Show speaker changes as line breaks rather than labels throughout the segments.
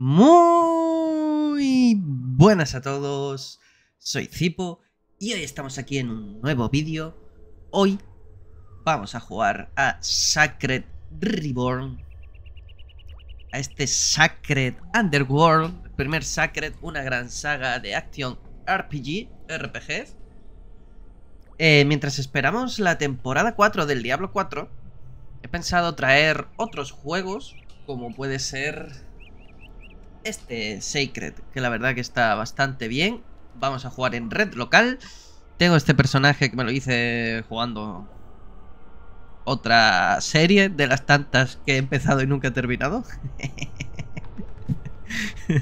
Muy buenas a todos, soy Zipo y hoy estamos aquí en un nuevo vídeo. Hoy vamos a jugar a Sacred Reborn, a este Sacred Underworld, el primer Sacred, una gran saga de acción RPG, RPG. Eh, mientras esperamos la temporada 4 del Diablo 4, he pensado traer otros juegos, como puede ser este Sacred, que la verdad que está bastante bien. Vamos a jugar en red local. Tengo este personaje que me lo hice jugando otra serie de las tantas que he empezado y nunca he terminado.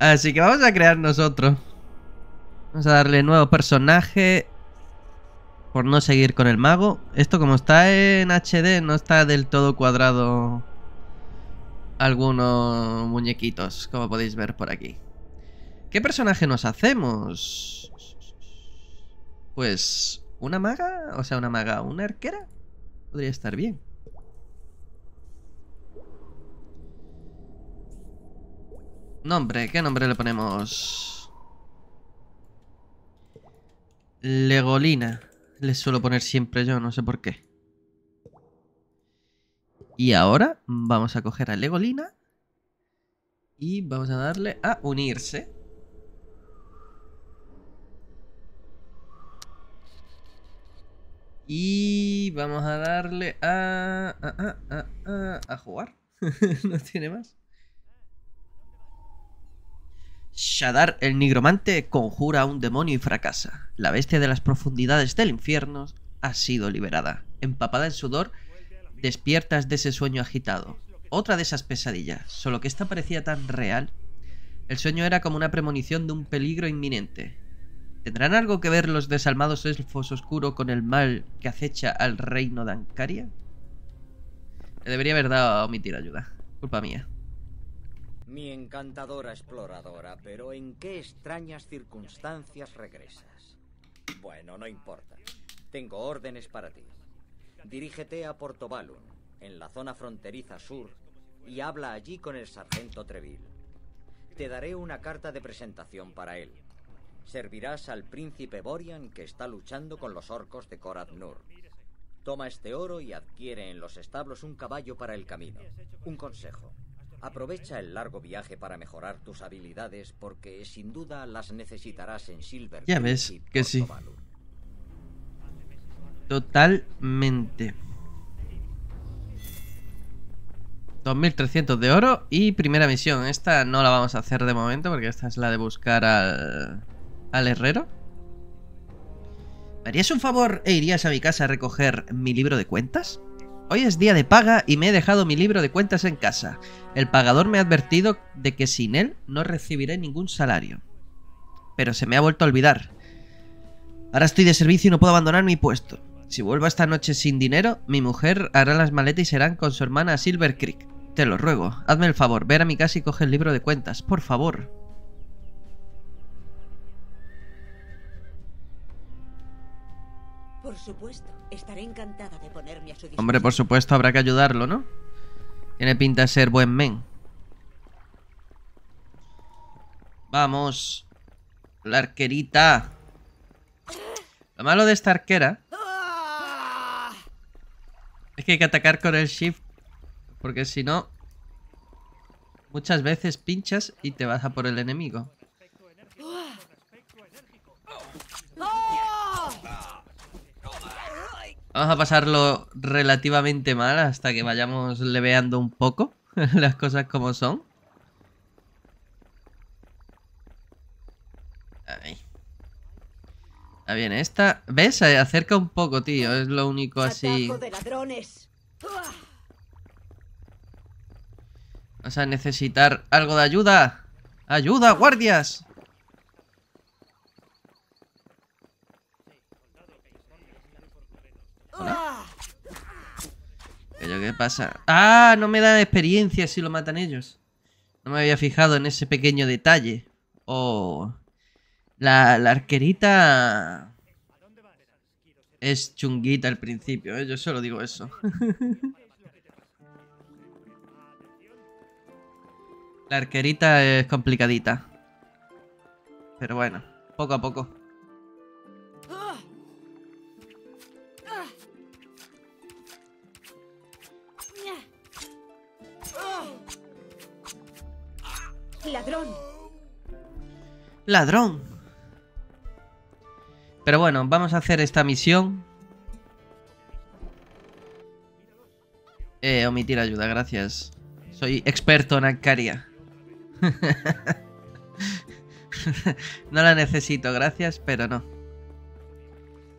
Así que vamos a crear nosotros. Vamos a darle nuevo personaje. Por no seguir con el mago. Esto como está en HD no está del todo cuadrado algunos muñequitos, como podéis ver por aquí. ¿Qué personaje nos hacemos? Pues... ¿Una maga? O sea, una maga, una arquera? Podría estar bien. Nombre, ¿qué nombre le ponemos? Legolina. Le suelo poner siempre yo, no sé por qué. Y ahora vamos a coger a Legolina y vamos a darle a unirse. Y vamos a darle a... a, jugar. no tiene más. Shadar el nigromante conjura a un demonio y fracasa. La bestia de las profundidades del infierno ha sido liberada. Empapada en sudor, Despiertas de ese sueño agitado. Otra de esas pesadillas, solo que esta parecía tan real. El sueño era como una premonición de un peligro inminente. ¿Tendrán algo que ver los desalmados elfos oscuros con el mal que acecha al reino de Ancaria? Le debería haber dado a omitir ayuda. Culpa mía.
Mi encantadora exploradora, pero ¿en qué extrañas circunstancias regresas? Bueno, no importa. Tengo órdenes para ti. Dirígete a Portobalun, en la zona fronteriza sur, y habla allí con el sargento Treville. Te daré una carta de presentación para él. Servirás al príncipe Borian que está luchando con los orcos de Korad Nur. Toma este oro y adquiere en los establos un caballo para el camino. Un consejo. Aprovecha el largo viaje para mejorar tus habilidades porque sin duda las necesitarás en Silver. Ya
ves que sí. Totalmente. 2.300 de oro y primera misión. Esta no la vamos a hacer de momento porque esta es la de buscar al, herrero. ¿Me harías un favor e irías a mi casa a recoger mi libro de cuentas? Hoy es día de paga y me he dejado mi libro de cuentas en casa. El pagador me ha advertido de que sin él no recibiré ningún salario. Pero se me ha vuelto a olvidar. Ahora estoy de servicio y no puedo abandonar mi puesto. Si vuelvo esta noche sin dinero, mi mujer hará las maletas y serán con su hermana Silver Creek. Te lo ruego, hazme el favor, ver a mi casa y coge el libro de cuentas, por favor.
Por supuesto, estaré encantada de Hombre, por
supuesto, habrá que ayudarlo, ¿no? Tiene pinta de ser buen men. Vamos. La arquerita. Lo malo de esta arquera es que hay que atacar con el shift. Porque si no... Muchas veces pinchas y te vas a por el enemigo.
Vamos
a pasarlo relativamente mal hasta que vayamos leveando un poco las cosas como son. ahí Está bien, esta... ¿Ves? acerca un poco, tío. Es lo único así... De Vas a necesitar algo de ayuda. ¡Ayuda, guardias! ¿Hola? qué pasa? ¡Ah! No me da experiencia si lo matan ellos. No me había fijado en ese pequeño detalle. Oh... La, arquerita es chunguita al principio, ¿eh? yo solo digo eso. la arquerita es complicadita. Pero bueno, poco a poco. ¡Ladrón! ¡Ladrón! Pero bueno, vamos a hacer esta misión. Eh, omitir ayuda, gracias. Soy experto en Ancaria. no la necesito, gracias, pero no.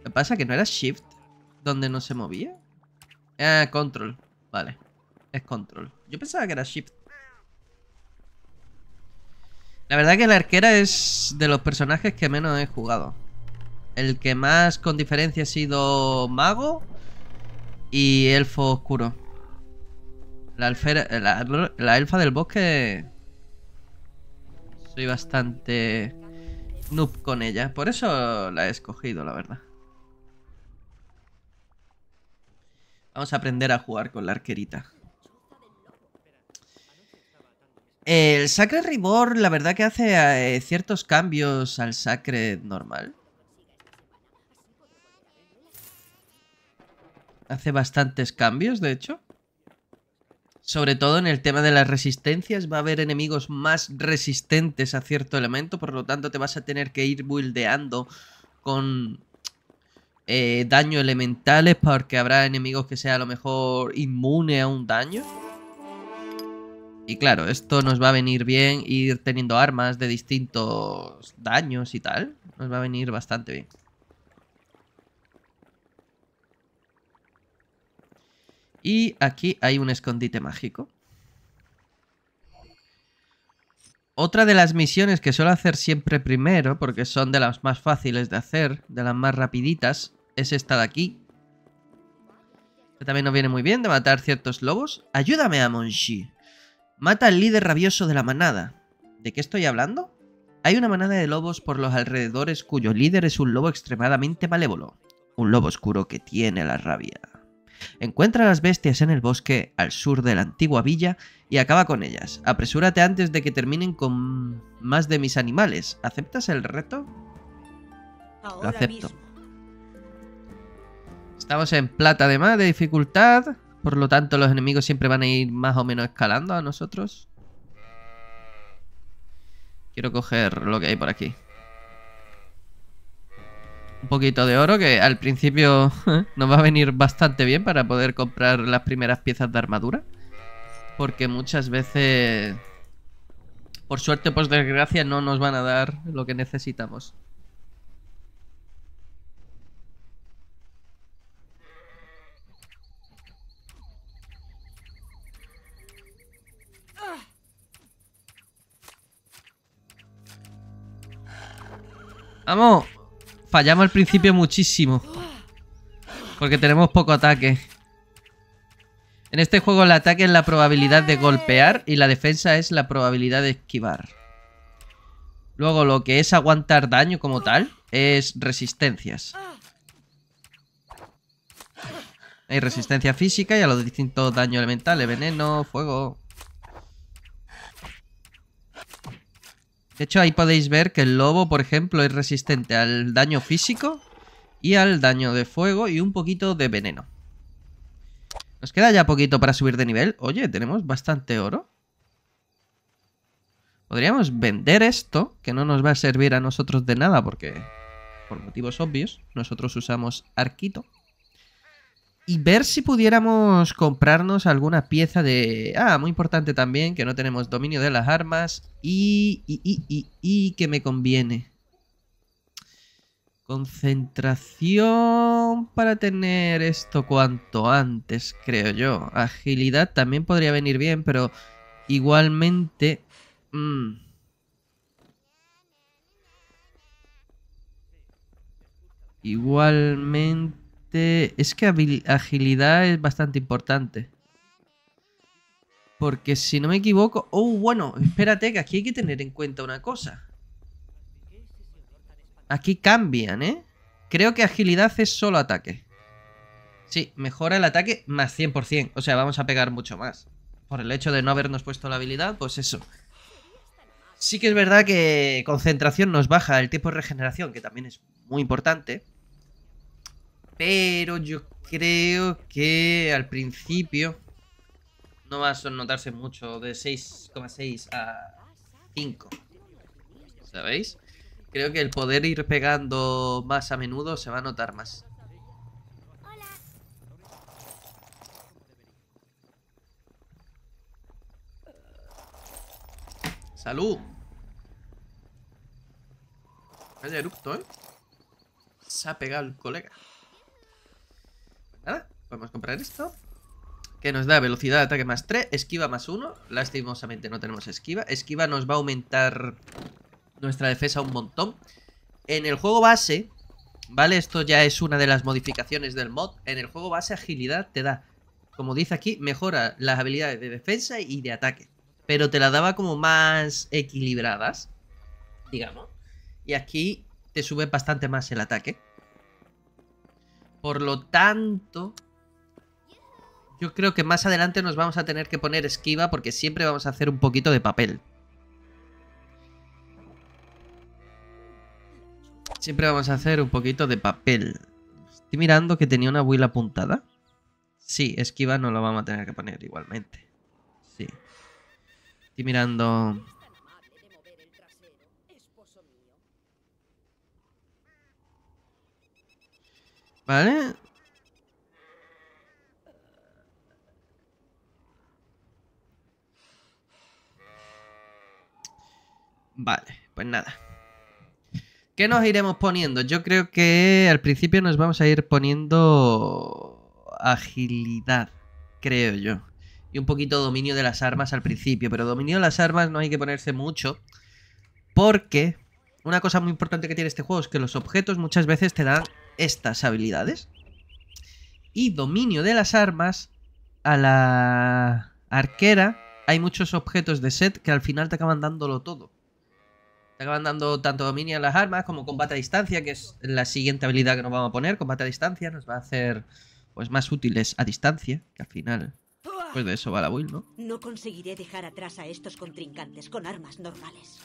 Lo pasa que no era Shift donde no se movía. Ah, Control. Vale. Es Control. Yo pensaba que era Shift. La verdad que la arquera es de los personajes que menos he jugado. El que más con diferencia ha sido mago y elfo oscuro. La, elfa del bosque... Soy bastante noob con ella. Por eso la he escogido, la verdad. Vamos a aprender a jugar con la arquerita. El Sacre Reborn, la verdad que hace eh, ciertos cambios al Sacred normal. hace bastantes cambios, de hecho. Sobre todo en el tema de las resistencias, va a haber enemigos más resistentes a cierto elemento, por lo tanto te vas a tener que ir buildeando con eh, daño elementales, porque habrá enemigos que sea a lo mejor inmune a un daño. Y claro, esto nos va a venir bien ir teniendo armas de distintos daños y tal. Nos va a venir bastante bien. Y aquí hay un escondite mágico. Otra de las misiones que suelo hacer siempre primero, porque son de las más fáciles de hacer, de las más rapiditas, es esta de aquí. también nos viene muy bien de matar ciertos lobos. Ayúdame a Monshi. Mata al líder rabioso de la manada. ¿De qué estoy hablando? Hay una manada de lobos por los alrededores cuyo líder es un lobo extremadamente malévolo. Un lobo oscuro que tiene la rabia encuentra las bestias en el bosque al sur de la antigua villa y acaba con ellas. Apresúrate antes de que terminen con más de mis animales. ¿Aceptas el reto? Lo acepto. Estamos en plata de más de dificultad, por lo tanto los enemigos siempre van a ir más o menos escalando a nosotros. Quiero coger lo que hay por aquí un poquito de oro que al principio nos va a venir bastante bien para poder comprar las primeras piezas de armadura. Porque muchas veces, por suerte o por desgracia, no nos van a dar lo que necesitamos. ¡Vamos! Fallamos al principio muchísimo. Porque tenemos poco ataque. En este juego el ataque es la probabilidad de golpear y la defensa es la probabilidad de esquivar. Luego lo que es aguantar daño como tal es resistencias. Hay resistencia física y a los distintos daños elementales, veneno, fuego... De hecho, ahí podéis ver que el lobo, por ejemplo, es resistente al daño físico y al daño de fuego y un poquito de veneno. Nos queda ya poquito para subir de nivel. Oye, tenemos bastante oro. Podríamos vender esto, que no nos va a servir a nosotros de nada porque, por motivos obvios, nosotros usamos arquito y ver si pudiéramos comprarnos alguna pieza de... Ah, muy importante también, que no tenemos dominio de las armas y... y, y, y, que me conviene. Concentración para tener esto cuanto antes, creo yo. Agilidad también podría venir bien, pero igualmente... Mm. Igualmente es que agilidad es bastante importante. Porque si no me equivoco... Oh, bueno, espérate, que aquí hay que tener en cuenta una cosa. Aquí cambian, ¿eh? Creo que agilidad es solo ataque. Sí, mejora el ataque más 100%. O sea, vamos a pegar mucho más. Por el hecho de no habernos puesto la habilidad, pues eso. Sí que es verdad que concentración nos baja el tiempo de regeneración, que también es muy importante. Pero yo creo que al principio no va a notarse mucho de 6,6 a 5. ¿Sabéis? Creo que el poder ir pegando más a menudo se va a notar más. ¡Salud! Vaya eructo, ¿eh? Se ha pegado el colega. Podemos comprar esto. Que nos da velocidad de ataque más 3, esquiva más 1. Lastimosamente no tenemos esquiva. Esquiva nos va a aumentar nuestra defensa un montón. En el juego base, ¿vale? Esto ya es una de las modificaciones del mod. En el juego base, agilidad te da, como dice aquí, mejora las habilidades de defensa y de ataque. Pero te la daba como más equilibradas, digamos. Y aquí te sube bastante más el ataque. Por lo tanto, yo creo que más adelante nos vamos a tener que poner esquiva porque siempre vamos a hacer un poquito de papel. Siempre vamos a hacer un poquito de papel. Estoy mirando que tenía una huila apuntada. Sí, esquiva no la vamos a tener que poner igualmente. Sí. Estoy mirando... Vale, Vale, pues nada. ¿Qué nos iremos poniendo? Yo creo que al principio nos vamos a ir poniendo agilidad, creo yo. Y un poquito dominio de las armas al principio, pero dominio de las armas no hay que ponerse mucho. Porque una cosa muy importante que tiene este juego es que los objetos muchas veces te dan estas habilidades. Y dominio de las armas a la arquera hay muchos objetos de set que al final te acaban dándolo todo acaban dando tanto dominio a las armas como combate a distancia, que es la siguiente habilidad que nos vamos a poner. Combate a distancia nos va a hacer pues más útiles a distancia, que al final pues de eso va la build, ¿no?
No conseguiré dejar atrás a estos contrincantes con armas normales.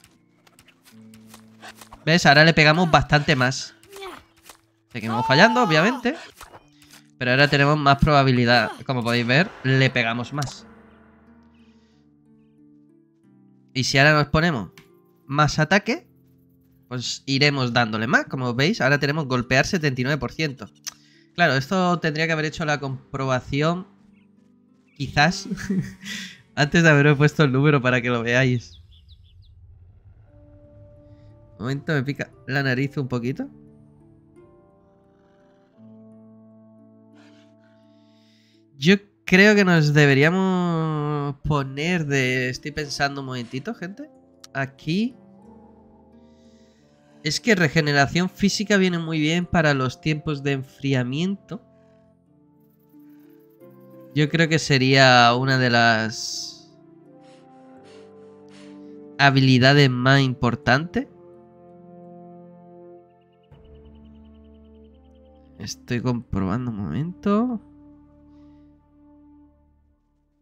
¿Ves? Ahora le pegamos bastante más. Seguimos fallando, obviamente. Pero ahora tenemos más probabilidad. Como podéis ver, le pegamos más. Y si ahora nos ponemos más ataque, pues iremos dándole más. Como veis, ahora tenemos golpear 79%. Claro, esto tendría que haber hecho la comprobación quizás antes de haber puesto el número para que lo veáis. Un momento, me pica la nariz un poquito. Yo creo que nos deberíamos poner de... Estoy pensando un momentito, gente aquí es que regeneración física viene muy bien para los tiempos de enfriamiento. Yo creo que sería una de las habilidades más importantes. Estoy comprobando un momento.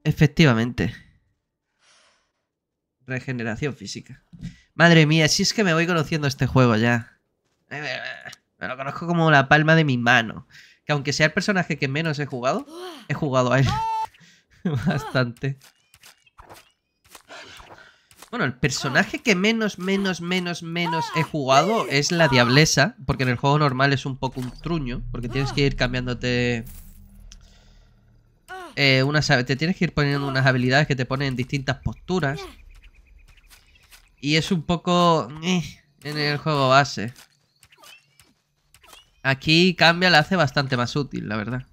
Efectivamente. Regeneración física. Madre mía, si es que me voy conociendo este juego ya. Me lo conozco como la palma de mi mano. Que aunque sea el personaje que menos he jugado, he jugado a él. Bastante. Bueno, el personaje que menos, menos, menos, menos he jugado es la Diablesa, porque en el juego normal es un poco un truño, porque tienes que ir cambiándote... Eh, te tienes que ir poniendo unas habilidades que te ponen en distintas posturas. Y es un poco... Eh, en el juego base. Aquí cambia, la hace bastante más útil, la verdad.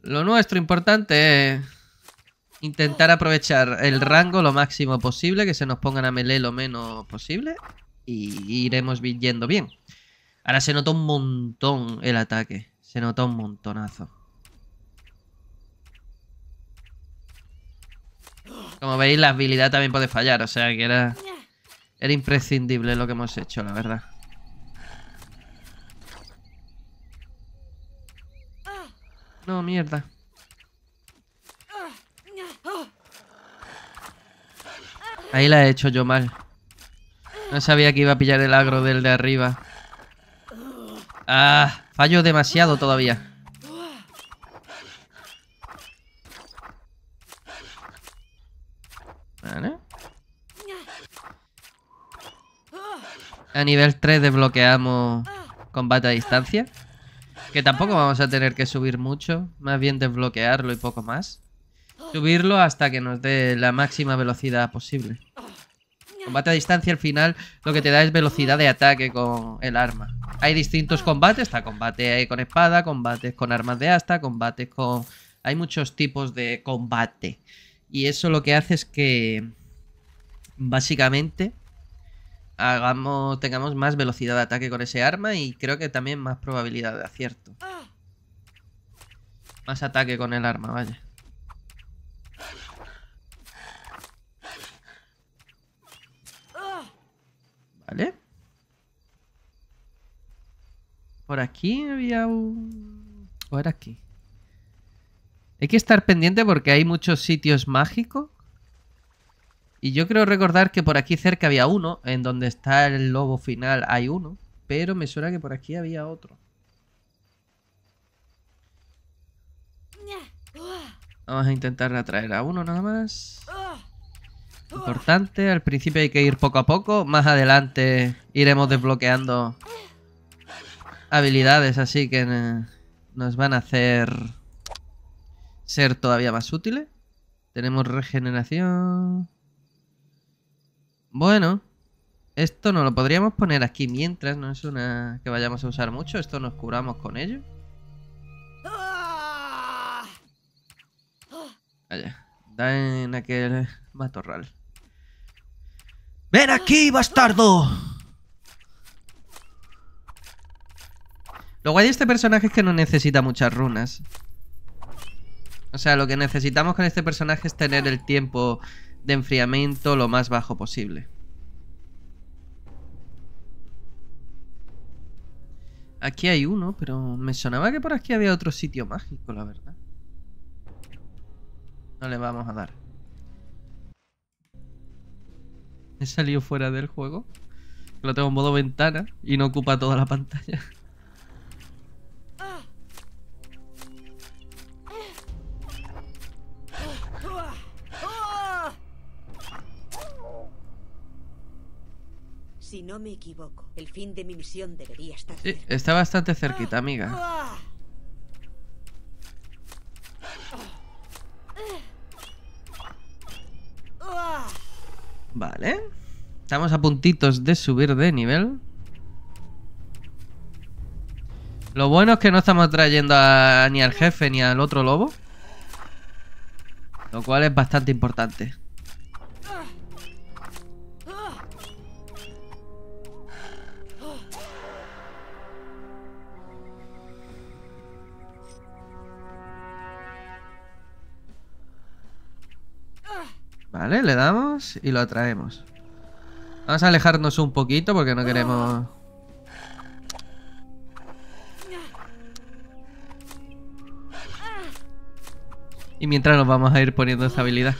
Lo nuestro importante es intentar aprovechar el rango lo máximo posible, que se nos pongan a melee lo menos posible y iremos yendo bien. Ahora se nota un montón el ataque, se nota un montonazo. Como veis, la habilidad también puede fallar, o sea que era, era imprescindible lo que hemos hecho, la verdad. No, mierda. Ahí la he hecho yo mal. No sabía que iba a pillar el agro del de arriba. Ah, fallo demasiado todavía. A nivel 3 desbloqueamos combate a distancia. Que tampoco vamos a tener que subir mucho. Más bien desbloquearlo y poco más. Subirlo hasta que nos dé la máxima velocidad posible. Combate a distancia al final lo que te da es velocidad de ataque con el arma. Hay distintos combates, está combate con espada, combates con armas de asta, combates con... Hay muchos tipos de combate. Y eso lo que hace es que básicamente hagamos, tengamos más velocidad de ataque con ese arma y creo que también más probabilidad de acierto. Más ataque con el arma, vaya. Vale. Por aquí había un... ¿O era aquí? Hay que estar pendiente porque hay muchos sitios mágicos. Y yo creo recordar que por aquí cerca había uno, en donde está el lobo final hay uno, pero me suena que por aquí había otro. Vamos a intentar atraer a uno nada más. Importante, al principio hay que ir poco a poco, más adelante iremos desbloqueando habilidades así que eh, nos van a hacer ser todavía más útiles. Tenemos regeneración. Bueno, esto no lo podríamos poner aquí mientras, no es una que vayamos a usar mucho. Esto nos curamos con ello. Vaya da en aquel matorral. ¡Ven aquí, bastardo! Lo guay de este personaje es que no necesita muchas runas. O sea, lo que necesitamos con este personaje es tener el tiempo de enfriamiento lo más bajo posible. Aquí hay uno, pero me sonaba que por aquí había otro sitio mágico, la verdad. No le vamos a dar. He salido fuera del juego. Lo tengo en modo ventana y no ocupa toda la pantalla.
Si no me equivoco, el fin de mi misión debería estar. Sí, está
bastante cerquita, amiga. Vale. Estamos a puntitos de subir de nivel. Lo bueno es que no estamos trayendo a, ni al jefe ni al otro lobo. Lo cual es bastante importante. Vale, le damos y lo atraemos. Vamos a alejarnos un poquito porque no queremos... Y mientras nos vamos a ir poniendo esta habilidad.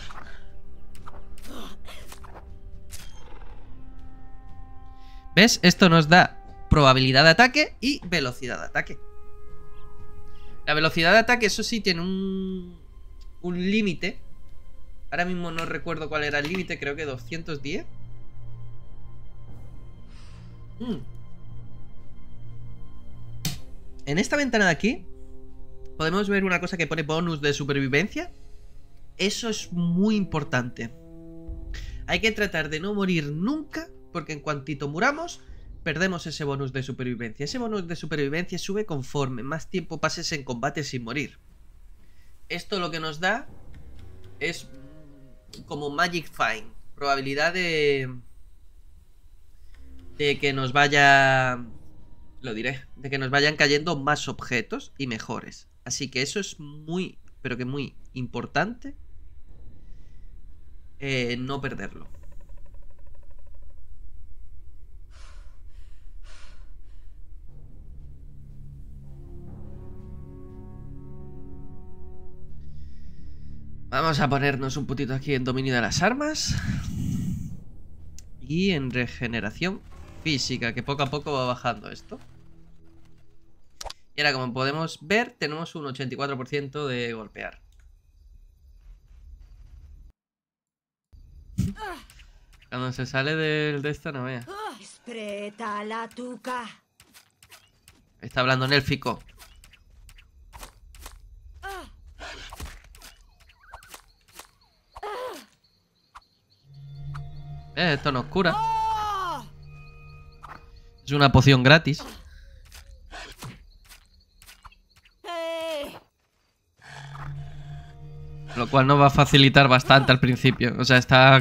¿Ves? Esto nos da probabilidad de ataque y velocidad de ataque. La velocidad de ataque, eso sí, tiene un, un límite Ahora mismo no recuerdo cuál era el límite, creo que 210. Mm. En esta ventana de aquí podemos ver una cosa que pone bonus de supervivencia. Eso es muy importante. Hay que tratar de no morir nunca, porque en cuantito muramos, perdemos ese bonus de supervivencia. Ese bonus de supervivencia sube conforme más tiempo pases en combate sin morir. Esto lo que nos da es como Magic Fine. Probabilidad de. De que nos vaya. Lo diré. De que nos vayan cayendo más objetos y mejores. Así que eso es muy, pero que muy importante. Eh, no perderlo. Vamos a ponernos un putito aquí en dominio de las armas. Y en regeneración física, que poco a poco va bajando esto. Y ahora, como podemos ver, tenemos un 84% de golpear. Cuando se sale del de esta no vea. Está hablando en Eh, esto nos cura. Es una poción gratis. Lo cual nos va a facilitar bastante al principio. O sea, está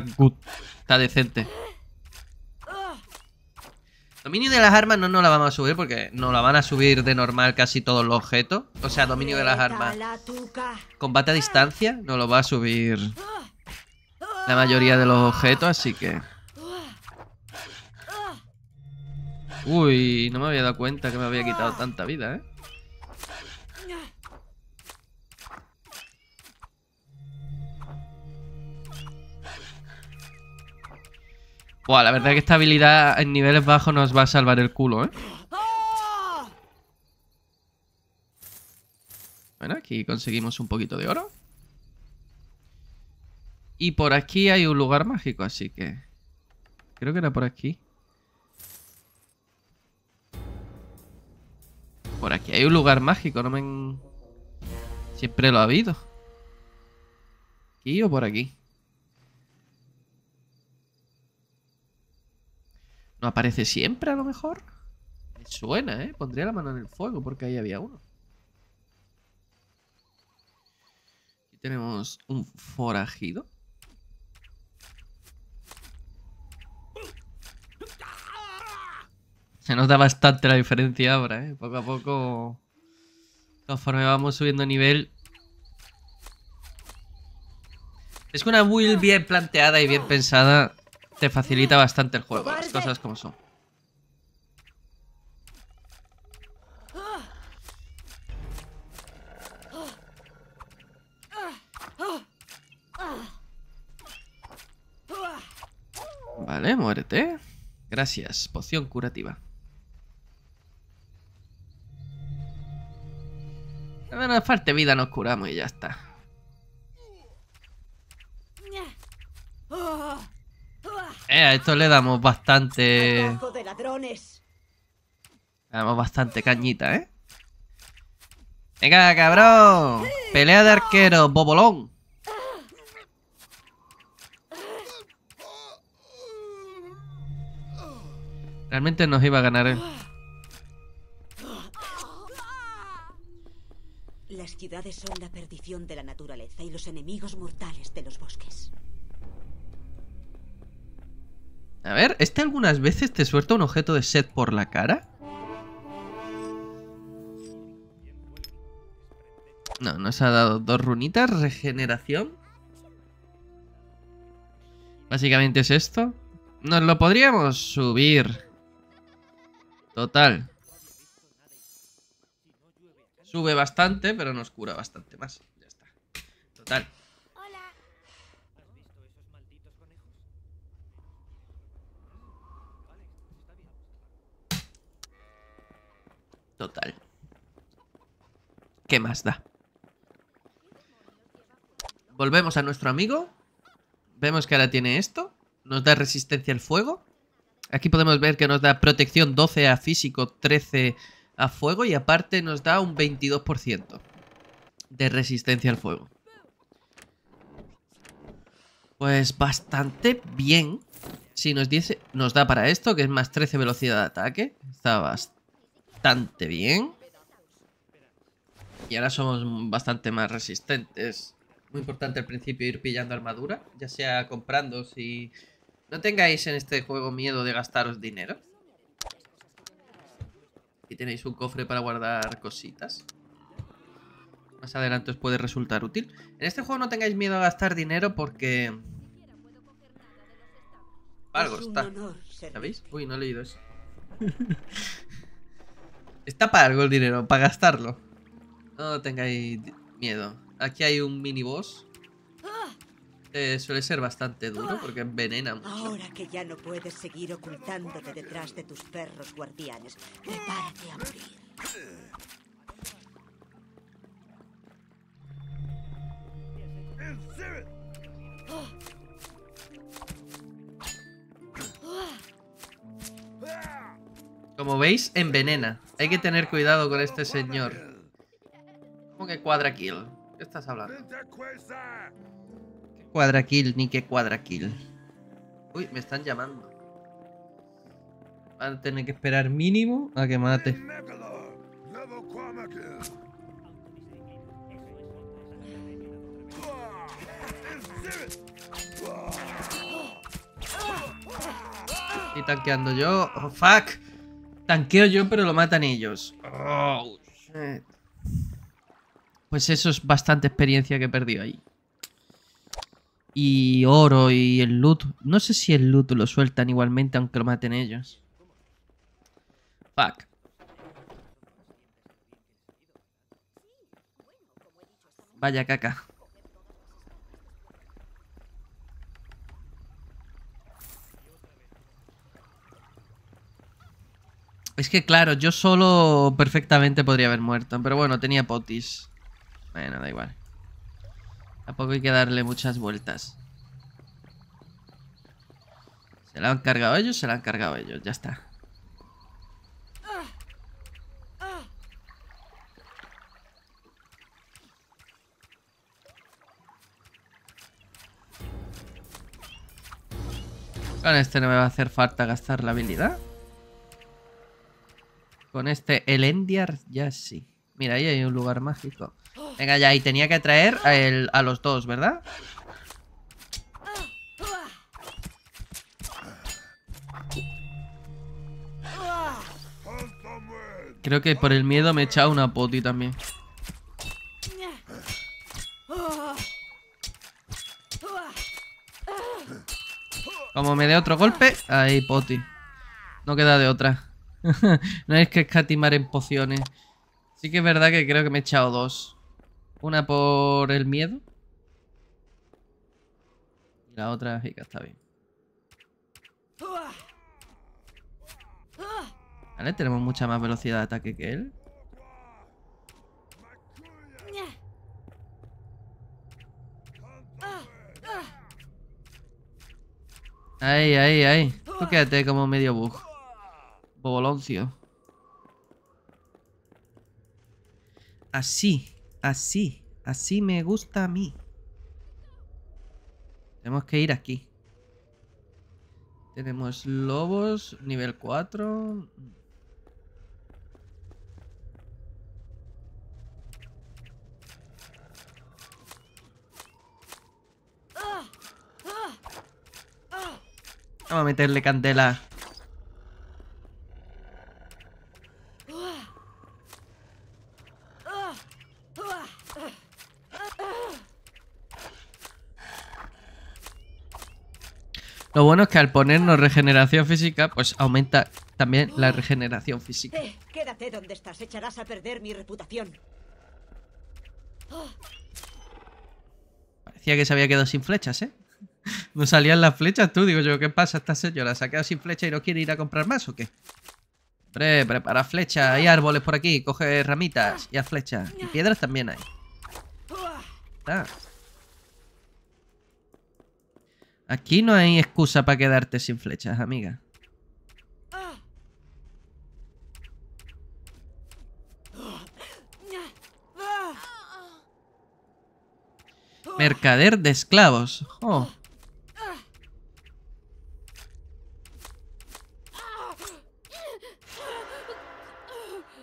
Está decente. Dominio de las armas no nos la vamos a subir porque nos la van a subir de normal casi todos los objetos. O sea, dominio de las armas. Combate a distancia no lo va a subir la mayoría de los objetos, así que... Uy, no me había dado cuenta que me había quitado tanta vida, ¿eh? Buah, la verdad es que esta habilidad en niveles bajos nos va a salvar el culo, ¿eh? Bueno, aquí conseguimos un poquito de oro. Y por aquí hay un lugar mágico, así que... Creo que era por aquí. Por aquí hay un lugar mágico, no me... Siempre lo ha habido. ¿Aquí o por aquí? ¿No aparece siempre a lo mejor? Me suena, ¿eh? Pondría la mano en el fuego porque ahí había uno. Aquí tenemos un forajido. Se nos da bastante la diferencia ahora, ¿eh? Poco a poco, conforme vamos subiendo nivel... Es que una build bien planteada y bien pensada te facilita bastante el juego, las cosas como son. Vale, muérete. Gracias, poción curativa. Bueno, falta vida, nos curamos y ya está. Eh, a esto le damos bastante...
Le
damos bastante cañita, ¿eh? Venga, cabrón. Pelea de arqueros, bobolón. Realmente nos iba a ganar, ¿eh?
son la perdición de la naturaleza y los enemigos mortales de los bosques.
A ver, ¿este algunas veces te suelta un objeto de set por la cara? No, nos ha dado dos runitas, regeneración. Básicamente es esto. Nos lo podríamos subir. Total. Sube bastante, pero nos cura bastante más. Ya está. Total. Total. ¿Qué más da? Volvemos a nuestro amigo. Vemos que ahora tiene esto. Nos da resistencia al fuego. Aquí podemos ver que nos da protección 12 a físico, 13 a fuego y aparte nos da un 22% de resistencia al fuego. Pues bastante bien. Si nos, dice, nos da para esto, que es más 13 velocidad de ataque. Está bastante bien. Y ahora somos bastante más resistentes. Muy importante al principio ir pillando armadura, ya sea comprando si... No tengáis en este juego miedo de gastaros dinero. Aquí tenéis un cofre para guardar cositas. Más adelante os puede resultar útil. En este juego no tengáis miedo a gastar dinero porque... Algo está. ¿Sabéis? Este. Uy, no he leído eso. Está para algo el dinero, para gastarlo. No tengáis miedo. Aquí hay un mini boss suele ser bastante duro porque envenena Ahora
que ya no puedes seguir ocultándote detrás de tus perros guardianes,
prepárate a morir.
Como veis, envenena. Hay que tener cuidado con este señor. ¿Cómo que cuadra kill? ¿Qué estás hablando? Kill, ni que cuadraquil. Uy, me están llamando. Van a tener que esperar mínimo a que mate. Y tanqueando yo. Oh, fuck. Tanqueo yo, pero lo matan ellos.
Oh,
pues eso es bastante experiencia que he perdido ahí y oro y el loot. No sé si el loot lo sueltan igualmente aunque lo maten ellos. Fuck. Vaya caca. Es que claro, yo solo perfectamente podría haber muerto. Pero bueno, tenía potis. Bueno, da igual. Tampoco hay que darle muchas vueltas. ¿Se la han cargado ellos? Se la han cargado ellos, ya está. Con este no me va a hacer falta gastar la habilidad. Con este el Endiar ya sí. Mira, ahí hay un lugar mágico. Venga ya, y tenía que traer a, los dos, ¿verdad? Creo que por el miedo me he echado una poti también. Como me dé otro golpe, ahí poti. No queda de otra. no es que escatimar en pociones. Sí que es verdad que creo que me he echado dos. Una por el miedo. Y la otra que está bien. Vale, tenemos mucha más velocidad de ataque que él. Ahí, ahí, ahí. Tú quédate como medio bug. Boboloncio. Así así. Así me gusta a mí. Tenemos que ir aquí. Tenemos lobos, nivel 4. Vamos a meterle candela Lo bueno es que al ponernos regeneración física, pues aumenta también la regeneración física.
Eh, estás, echarás a perder mi reputación.
Parecía que se había quedado sin flechas, ¿eh? No salían las flechas, tú. Digo yo, ¿qué pasa esta señora? la ha quedado sin flecha y no quiere ir a comprar más o qué? Pre, prepara flechas. Hay árboles por aquí. Coge ramitas y haz flechas. Y piedras también hay. Aquí no hay excusa para quedarte sin flechas, amiga. Mercader de esclavos. Oh.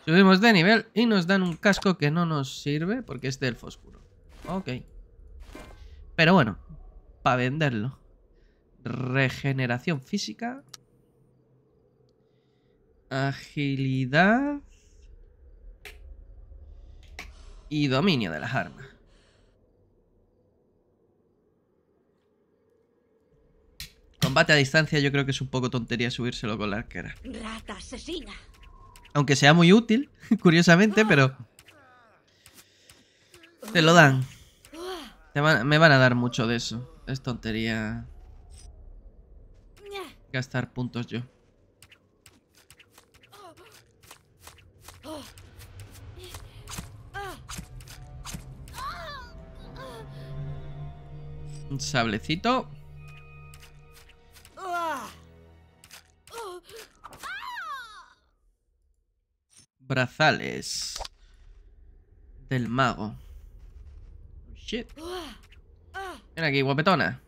Subimos de nivel y nos dan un casco que no nos sirve porque es del fósforo. Ok. Pero bueno, para venderlo. Regeneración física. Agilidad. Y dominio de las armas. Combate a distancia yo creo que es un poco tontería subírselo con la arquera. Aunque sea muy útil, curiosamente, ah. pero... Te lo dan. Ah. me van a dar mucho de eso. Es tontería gastar puntos yo. Un sablecito. Brazales del mago. Ven oh, aquí, guapetona.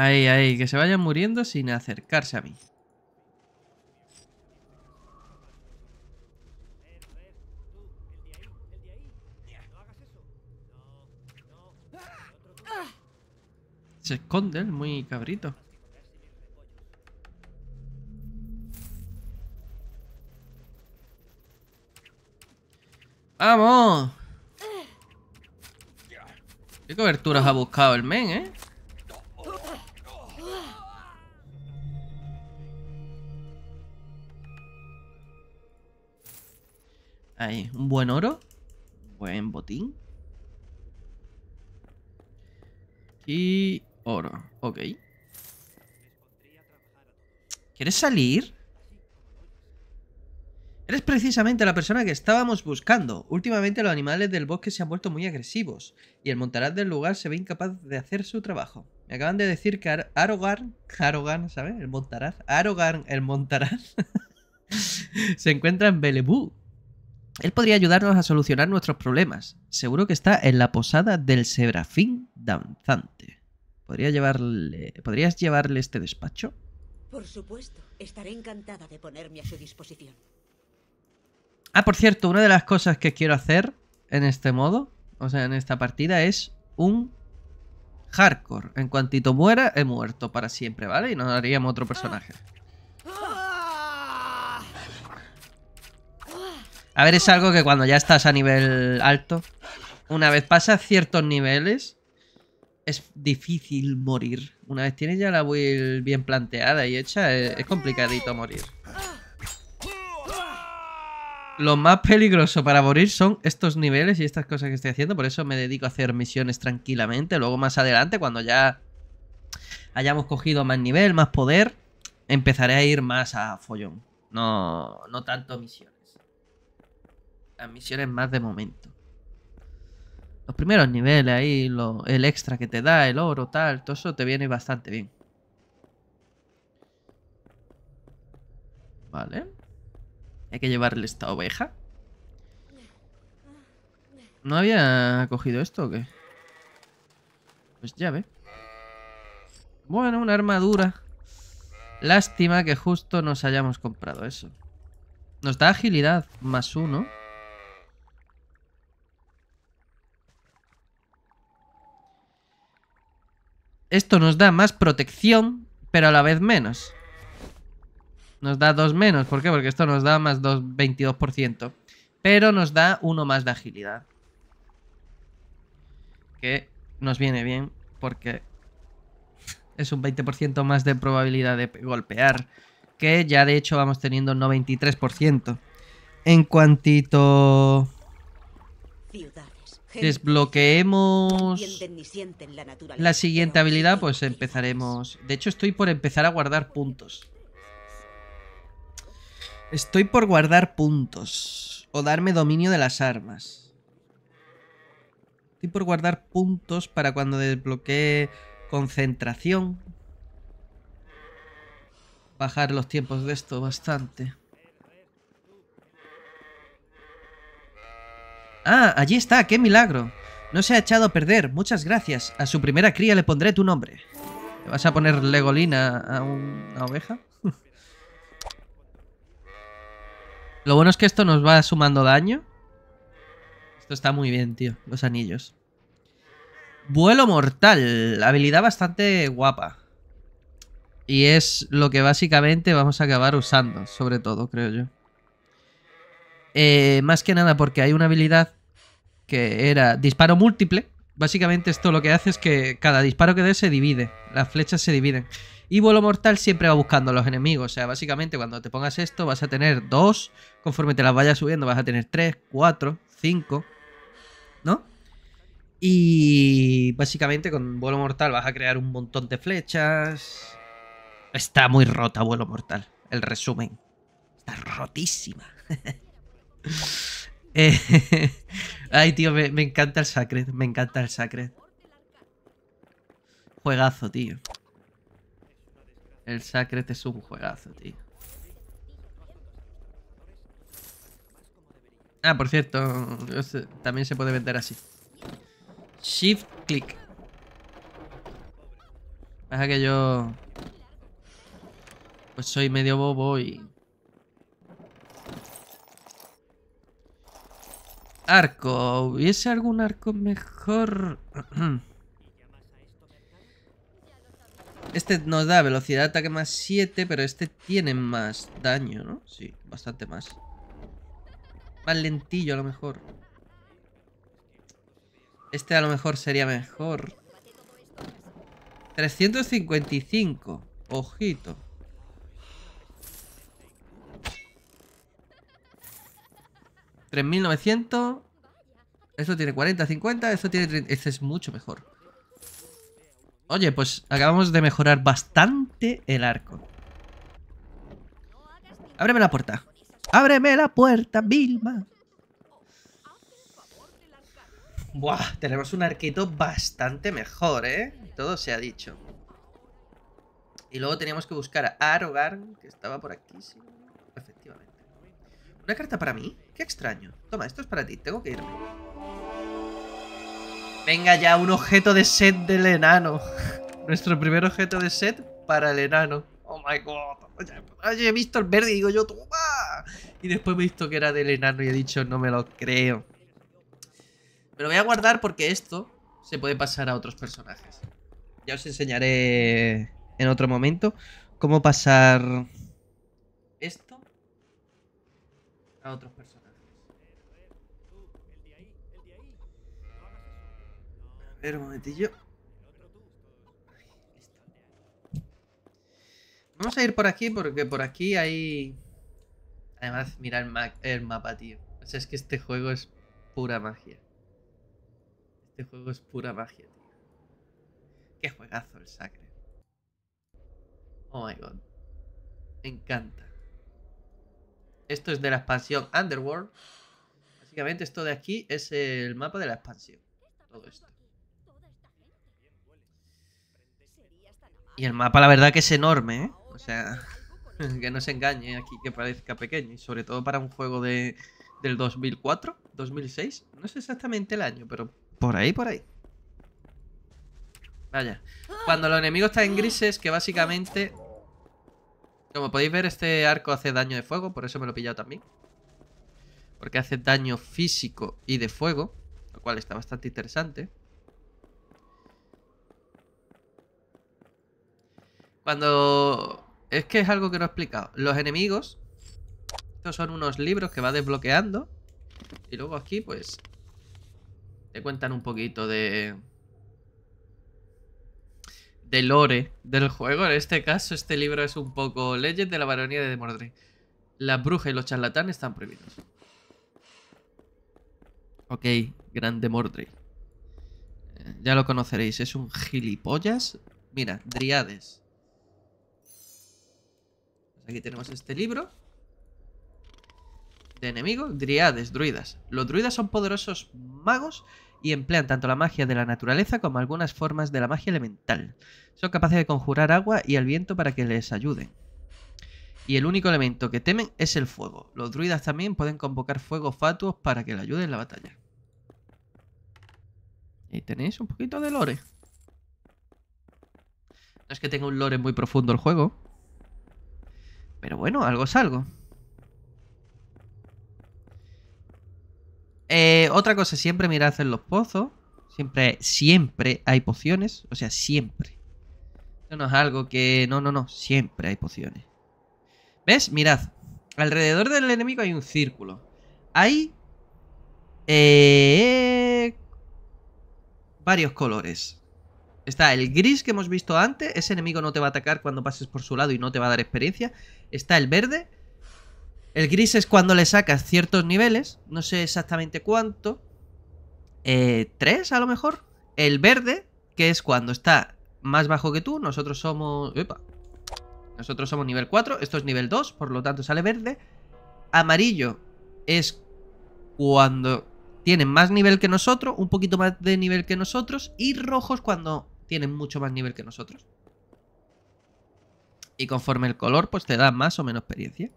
Ahí, ahí, que se vayan muriendo sin acercarse a mí. Se esconde, muy cabrito. ¡Vamos! ¿Qué coberturas ha buscado el men, eh? Ahí, un buen oro. Buen botín. Y oro, ok. ¿Quieres salir? Eres precisamente la persona que estábamos buscando. Últimamente los animales del bosque se han vuelto muy agresivos y el montaraz del lugar se ve incapaz de hacer su trabajo. Me acaban de decir que Arogan, Arogan, ¿sabes? El montaraz, Arogan, el montaraz, se encuentra en Belebú, él podría ayudarnos a solucionar nuestros problemas. Seguro que está en la posada del Sebrafín Danzante. ¿Podrías llevarle este despacho?
Por supuesto, estaré encantada de ponerme a su disposición.
Ah, por cierto, una de las cosas que quiero hacer en este modo, o sea, en esta partida, es un hardcore. En cuantito muera, he muerto para siempre, ¿vale? Y nos daríamos otro ah. personaje. A ver, es algo que cuando ya estás a nivel alto, una vez pasas ciertos niveles, es difícil morir. Una vez tienes ya la build bien planteada y hecha, e, es, complicadito morir. Lo más peligroso para morir son estos niveles y estas cosas que estoy haciendo. Por eso me dedico a hacer misiones tranquilamente. Luego más adelante, cuando ya hayamos cogido más nivel, más poder, empezaré a ir más a follón. No, no tanto misiones las misiones más de momento. Los primeros niveles ahí, lo, el extra que te da, el oro, tal, todo eso te viene bastante bien. Vale. Hay que llevarle esta oveja. ¿No había cogido esto o qué? Pues ya ve. Bueno, una armadura. Lástima que justo nos hayamos comprado eso. Nos da agilidad más uno. Esto nos da más protección, pero a la vez menos. Nos da dos menos. ¿Por qué? Porque esto nos da más 22%. Pero nos da uno más de agilidad. Que nos viene bien porque es un 20% más de probabilidad de golpear. Que ya de hecho vamos teniendo un 93%. En cuantito
desbloqueemos la
siguiente habilidad, pues empezaremos. De hecho, estoy por empezar a guardar puntos. Estoy por guardar puntos. O darme dominio de las armas. Estoy por guardar puntos para cuando desbloquee concentración. Bajar los tiempos de esto bastante. Ah, allí está, qué milagro. No se ha echado a perder, muchas gracias. A su primera cría le pondré tu nombre. ¿Le vas a poner Legolina a una oveja? Lo bueno es que esto nos va sumando daño. Esto está muy bien, tío, los anillos. Vuelo mortal, habilidad bastante guapa. Y es lo que básicamente vamos a acabar usando, sobre todo, creo yo. Eh, más que nada porque hay una habilidad que era disparo múltiple. Básicamente esto lo que hace es que cada disparo que des se divide, las flechas se dividen. Y vuelo mortal siempre va buscando a los enemigos, o sea, básicamente cuando te pongas esto vas a tener dos, conforme te las vayas subiendo vas a tener tres, cuatro, cinco, ¿no? Y básicamente con vuelo mortal vas a crear un montón de flechas. Está muy rota vuelo mortal, el resumen. Está rotísima. ay, tío, me, encanta el Sacred. Me encanta el Sacred. Juegazo, tío. El Sacred es un juegazo, tío. Ah, por cierto, también se puede vender así. Shift click. Pasa que yo... Pues soy medio bobo y... Arco. ¿Hubiese algún arco mejor? Este nos da velocidad de ataque más 7, pero este tiene más daño, ¿no? Sí, bastante más. Más lentillo a lo mejor. Este a lo mejor sería mejor. 355. Ojito. 3900. Esto tiene 40, 50. Eso tiene 30. es mucho mejor. Oye, pues acabamos de mejorar bastante el arco. Ábreme la puerta. Ábreme la puerta, Vilma. Buah, tenemos un arquito bastante mejor, ¿eh? Todo se ha dicho. Y luego teníamos que buscar a Arogar, que estaba por aquí, ¿sí? ¿Una carta para mí? Qué extraño. Toma, esto es para ti. Tengo que irme. Venga ya, un objeto de set del enano. Nuestro primer objeto de set para el enano. Oh my god. Oye, he visto el verde y digo yo, toma. Y después me he visto que era del enano y he dicho, no me lo creo. Pero voy a guardar porque esto se puede pasar a otros personajes. Ya os enseñaré en otro momento cómo pasar a otros personajes. A ver, un momentillo. Vamos a ir por aquí porque por aquí hay... Además, mira el, el mapa, tío. O sea, es que este juego es pura magia. Este juego es pura magia, tío. Qué juegazo el Sacre. Oh my god. Me encanta. Esto es de la expansión Underworld. Básicamente esto de aquí es el mapa de la expansión. Todo esto. Y el mapa la verdad que es enorme, ¿eh? O sea, que no se engañe aquí que parezca pequeño. Y sobre todo para un juego de, del 2004, 2006. No sé exactamente el año, pero por ahí, por ahí. Vaya. Cuando los enemigos están en grises, que básicamente como podéis ver, este arco hace daño de fuego, por eso me lo he pillado también. Porque hace daño físico y de fuego, lo cual está bastante interesante. Cuando... Es que es algo que no he explicado. Los enemigos... Estos son unos libros que va desbloqueando. Y luego aquí, pues... Te cuentan un poquito de de lore del juego. En este caso, este libro es un poco Legend de la Baronía de mordre Las brujas y los charlatanes están prohibidos. Ok, grande mordre eh, Ya lo conoceréis, es un gilipollas. Mira, Driades. Pues aquí tenemos este libro. De enemigo, Driades, druidas. Los druidas son poderosos magos y emplean tanto la magia de la naturaleza como algunas formas de la magia elemental. Son capaces de conjurar agua y el viento para que les ayuden. Y el único elemento que temen es el fuego. Los druidas también pueden convocar fuego fatuos para que le ayuden en la batalla. Ahí tenéis un poquito de lore. No es que tenga un lore muy profundo el juego. Pero bueno, algo es algo. Eh, otra cosa, siempre mirad en los pozos. Siempre, siempre hay pociones. O sea, siempre. Esto no es algo que... No, no, no. Siempre hay pociones. ¿Ves? Mirad. Alrededor del enemigo hay un círculo. Hay... Eh, varios colores. Está el gris que hemos visto antes. Ese enemigo no te va a atacar cuando pases por su lado y no te va a dar experiencia. Está el verde el gris es cuando le sacas ciertos niveles, no sé exactamente cuánto. Eh, tres a lo mejor. El verde, que es cuando está más bajo que tú. Nosotros somos... Nosotros somos nivel 4, esto es nivel 2, por lo tanto sale verde. Amarillo es cuando tienen más nivel que nosotros, un poquito más de nivel que nosotros. Y rojos cuando tienen mucho más nivel que nosotros. Y conforme el color, pues te da más o menos experiencia.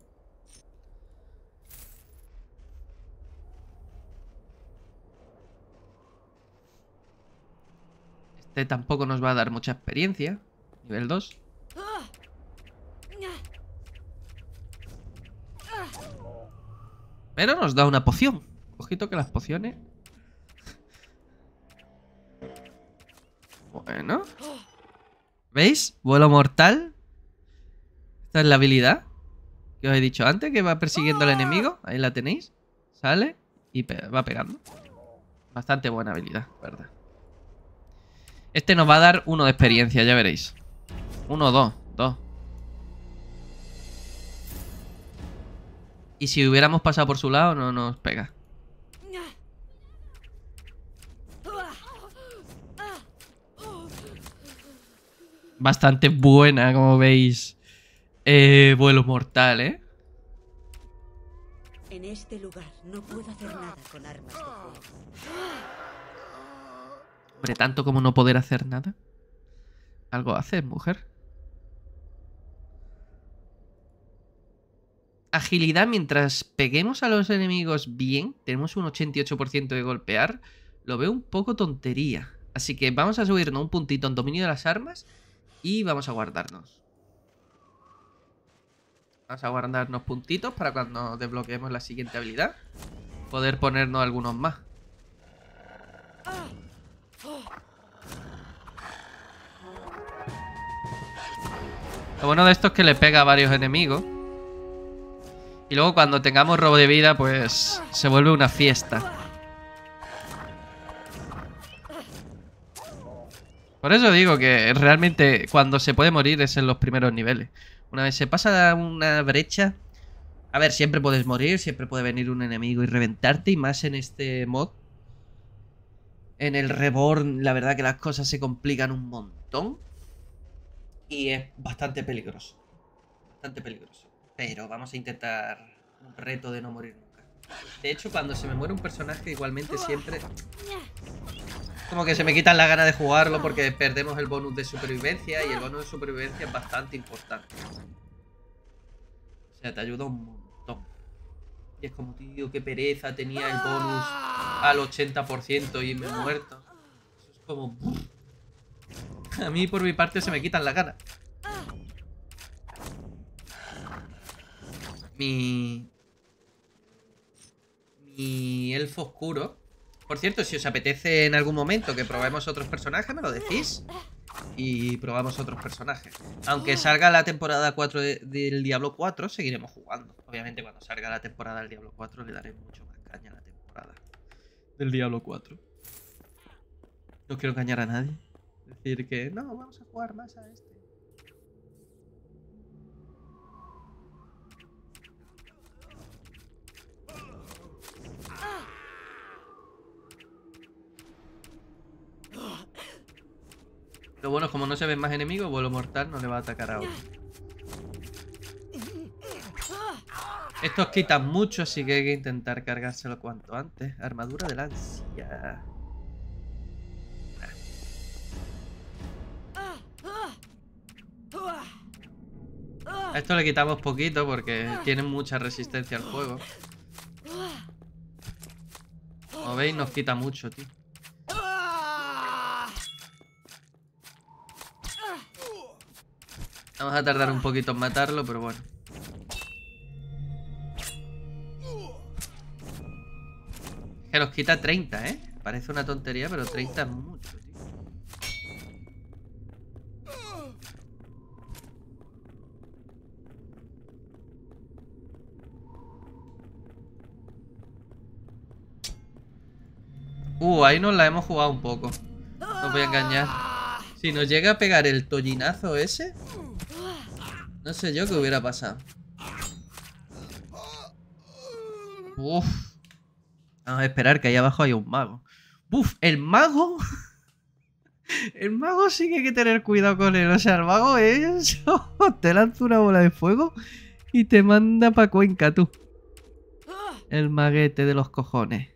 Este tampoco nos va a dar mucha experiencia. Nivel 2. Pero nos da una poción. Ojito que las pociones... Bueno. ¿Veis? Vuelo mortal. Esta es la habilidad que os he dicho antes, que va persiguiendo al enemigo. Ahí la tenéis. Sale y va pegando. Bastante buena habilidad, ¿verdad? Este nos va a dar uno de experiencia, ya veréis. Uno, dos, dos. Y si hubiéramos pasado por su lado, no nos pega. Bastante buena, como veis. Eh, vuelo mortal, ¿eh?
En este lugar no puedo hacer nada con armas de fuego
tanto como no poder hacer nada. Algo haces, mujer. Agilidad mientras peguemos a los enemigos bien. Tenemos un 88% de golpear. Lo veo un poco tontería. Así que vamos a subirnos un puntito en dominio de las armas. Y vamos a guardarnos. Vamos a guardarnos puntitos para cuando desbloqueemos la siguiente habilidad. Poder ponernos algunos más. Lo bueno de esto es que le pega a varios enemigos. Y luego cuando tengamos robo de vida, pues se vuelve una fiesta. Por eso digo que realmente cuando se puede morir es en los primeros niveles. Una vez se pasa una brecha... A ver, siempre puedes morir, siempre puede venir un enemigo y reventarte, y más en este mod en el Reborn, la verdad que las cosas se complican un montón. Y es bastante peligroso. Bastante peligroso. Pero vamos a intentar un reto de no morir nunca. De hecho, cuando se me muere un personaje, igualmente siempre... Como que se me quitan las ganas de jugarlo porque perdemos el bonus de supervivencia y el bonus de supervivencia es bastante importante. O sea, te ayuda un montón. Y es como, tío, qué pereza, tenía el bonus ah. al 80% y me he muerto. Eso es como... A mí por mi parte se me quitan la cara. Mi... Mi elfo oscuro. Por cierto, si os apetece en algún momento que probemos otros personajes, me lo decís. Y probamos otros personajes. Aunque salga la temporada 4 del Diablo 4, seguiremos jugando. Obviamente cuando salga la temporada del Diablo 4 le daré mucho más caña a la temporada del Diablo 4. No quiero engañar a nadie. Decir que no, vamos a jugar más a este. Lo bueno es como no se ven más enemigos, vuelo mortal no le va a atacar a Estos quita mucho, así que hay que intentar cargárselo cuanto antes. Armadura de lancia. A ah. esto le quitamos poquito porque tiene mucha resistencia al fuego. Como veis, nos quita mucho, tío. Vamos a tardar un poquito en matarlo, pero bueno. quita 30, ¿eh? Parece una tontería, pero 30 es mucho, tío. Uh, ahí nos la hemos jugado un poco. No voy a engañar. Si nos llega a pegar el tollinazo ese... No sé yo qué hubiera pasado. Uff. Vamos a esperar que ahí abajo hay un mago. ¡Buf! El mago. El mago sí que hay que tener cuidado con él. O sea, el mago es. te lanza una bola de fuego y te manda pa' Cuenca, tú. El maguete de los cojones.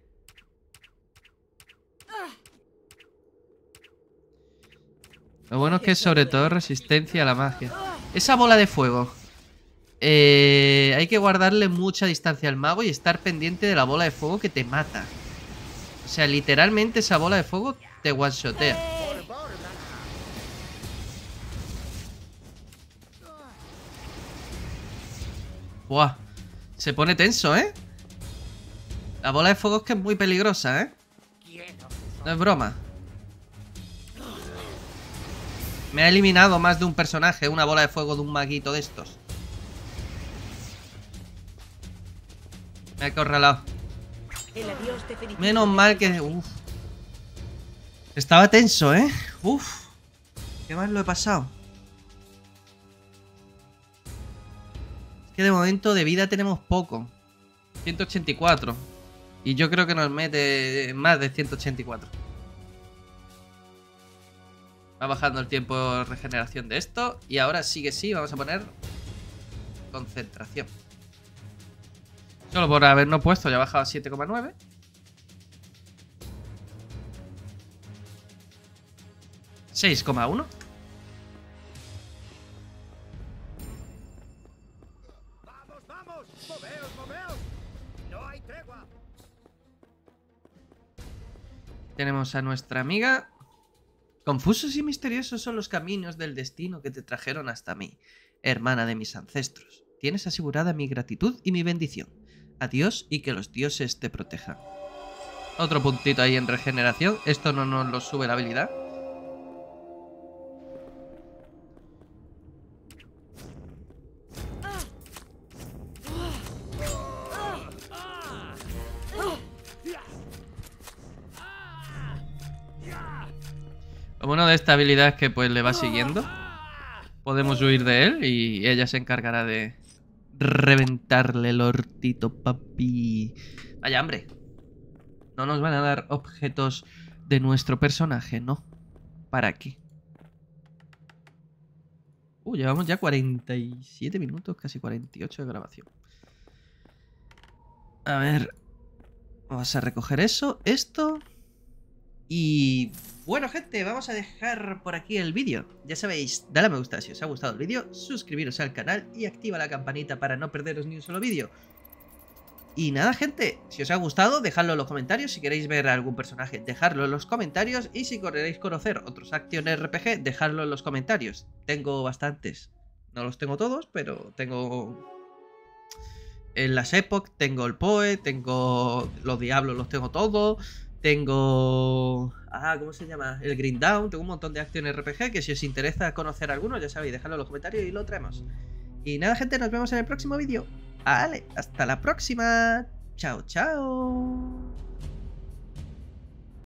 Lo bueno es que sobre todo resistencia a la magia. Esa bola de fuego. Eh, hay que guardarle mucha distancia al mago y estar pendiente de la bola de fuego que te mata. O sea, literalmente esa bola de fuego te one-shotea. Buah. Se pone tenso, ¿eh? La bola de fuego es que es muy peligrosa, ¿eh? No es broma. Me ha eliminado más de un personaje, una bola de fuego de un maguito de estos. Me ha Menos mal que... Estaba tenso, ¿eh? Uf. ¿Qué más lo he pasado? Es que de momento de vida tenemos poco. 184. Y yo creo que nos mete más de 184. Va bajando el tiempo de regeneración de esto. Y ahora sí que sí, vamos a poner concentración. Solo por habernos puesto ya ha bajado a 7,9. ¿6,1? Tenemos a nuestra amiga. Confusos y misteriosos son los caminos del destino que te trajeron hasta mí, hermana de mis ancestros. Tienes asegurada mi gratitud y mi bendición a Dios y que los dioses te protejan. Otro puntito ahí en regeneración. Esto no nos lo sube la habilidad. Como una de estas habilidades que pues le va siguiendo, podemos huir de él y ella se encargará de, reventarle el hortito, papi. Vaya hambre. No nos van a dar objetos de nuestro personaje, ¿no? ¿Para qué? Uh, llevamos ya 47 minutos, casi 48 de grabación. A ver... Vamos a recoger eso, esto... Y bueno gente, vamos a dejar por aquí el vídeo. Ya sabéis, dale a me gusta si os ha gustado el vídeo, suscribiros al canal y activa la campanita para no perderos ni un solo vídeo. Y nada gente, si os ha gustado, dejadlo en los comentarios, si queréis ver a algún personaje, dejadlo en los comentarios y si queréis conocer otros Action RPG, dejadlo en los comentarios. Tengo bastantes, no los tengo todos, pero tengo... En las Epoch tengo el Poe, tengo los Diablos, los tengo todos... Tengo. Ah, ¿cómo se llama? El Green Down. Tengo un montón de acciones RPG que si os interesa conocer alguno, ya sabéis, dejadlo en los comentarios y lo traemos. Y nada, gente, nos vemos en el próximo vídeo. Vale,
hasta la próxima. Chao, chao.